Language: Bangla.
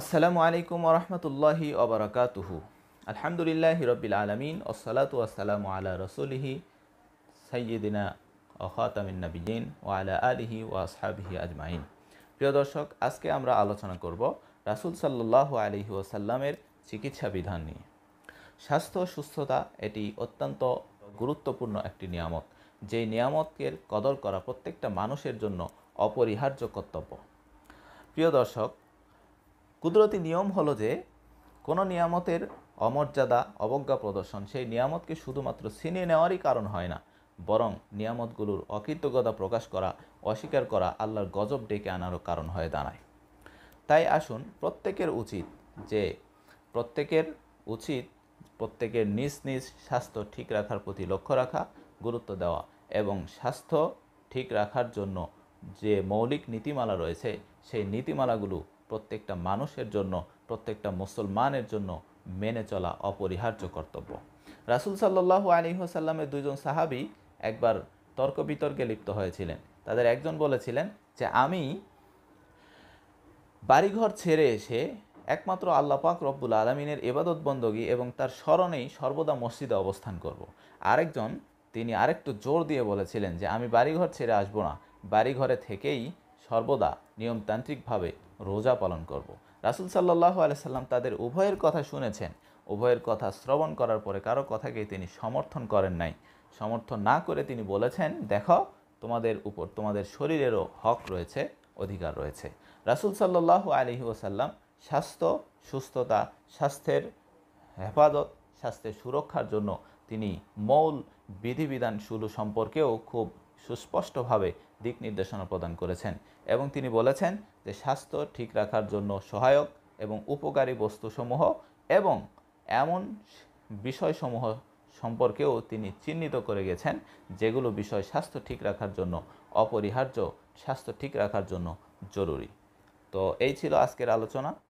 আসসালামু আলাইকুম ওরহমতুল্লাহি ওবরাকাতুহু আলহামদুলিল্লাহ হিরবিল আলমিন ওসলাতু আসসালামু আলা রসুলিহি সৈয়দিনা ওহাতামিনবিজিন ও আলা আলিহি ও আসহাবিহি আজমাইন প্রিয় দর্শক আজকে আমরা আলোচনা করব রাসুল সাল্লাহ আলহি ওসাল্লামের চিকিৎসা বিধান নিয়ে স্বাস্থ্য সুস্থতা এটি অত্যন্ত গুরুত্বপূর্ণ একটি নিয়ামত যে নিয়ামতকে কদর করা প্রত্যেকটা মানুষের জন্য অপরিহার্য কর্তব্য প্রিয় দর্শক কুদরতি নিয়ম হলো যে কোনো নিয়ামতের অমর্যাদা অবজ্ঞা প্রদর্শন সেই নিয়ামতকে শুধুমাত্র ছিনিয়ে নেওয়ারই কারণ হয় না বরং নিয়ামতগুলোর অকৃতজ্ঞতা প্রকাশ করা অস্বীকার করা আল্লাহর গজব ডেকে আনারও কারণ হয়ে দাঁড়ায় তাই আসুন প্রত্যেকের উচিত যে প্রত্যেকের উচিত প্রত্যেকের নিজ নিজ স্বাস্থ্য ঠিক রাখার প্রতি লক্ষ্য রাখা গুরুত্ব দেওয়া এবং স্বাস্থ্য ঠিক রাখার জন্য যে মৌলিক নীতিমালা রয়েছে সেই নীতিমালাগুলো প্রত্যেকটা মানুষের জন্য প্রত্যেকটা মুসলমানের জন্য মেনে চলা অপরিহার্য কর্তব্য রাসুল সাল্লু আলী হোসাল্লামের দুজন সাহাবি একবার তর্ক বিতর্কে লিপ্ত হয়েছিলেন তাদের একজন বলেছিলেন যে আমি বাড়িঘর ছেড়ে এসে একমাত্র আল্লাহ পাক রব্বুল আলমিনের এবাদত বন্দগী এবং তার স্মরণেই সর্বদা মসজিদে অবস্থান করব। আরেকজন তিনি আরেকটু জোর দিয়ে বলেছিলেন যে আমি বাড়িঘর ছেড়ে আসবো না বাড়িঘরে থেকেই সর্বদা নিয়মতান্ত্রিকভাবে রোজা পালন করব। রাসুল সাল্লাহ সাল্লাম তাদের উভয়ের কথা শুনেছেন উভয়ের কথা শ্রবণ করার পরে কারো কথাকেই তিনি সমর্থন করেন নাই সমর্থন না করে তিনি বলেছেন দেখো তোমাদের উপর তোমাদের শরীরেরও হক রয়েছে অধিকার রয়েছে রাসুল সাল্লাহ আলহি ওসাল্লাম স্বাস্থ্য সুস্থতা স্বাস্থ্যের হেফাজত স্বাস্থ্যের সুরক্ষার জন্য তিনি মৌল বিধিবিধান শুরু সম্পর্কেও খুব সুস্পষ্টভাবে দিক নির্দেশনা প্রদান করেছেন এবং তিনি বলেছেন যে স্বাস্থ্য ঠিক রাখার জন্য সহায়ক এবং উপকারী বস্তুসমূহ এবং এমন বিষয়সমূহ সম্পর্কেও তিনি চিহ্নিত করে গেছেন যেগুলো বিষয় স্বাস্থ্য ঠিক রাখার জন্য অপরিহার্য স্বাস্থ্য ঠিক রাখার জন্য জরুরি তো এই ছিল আজকের আলোচনা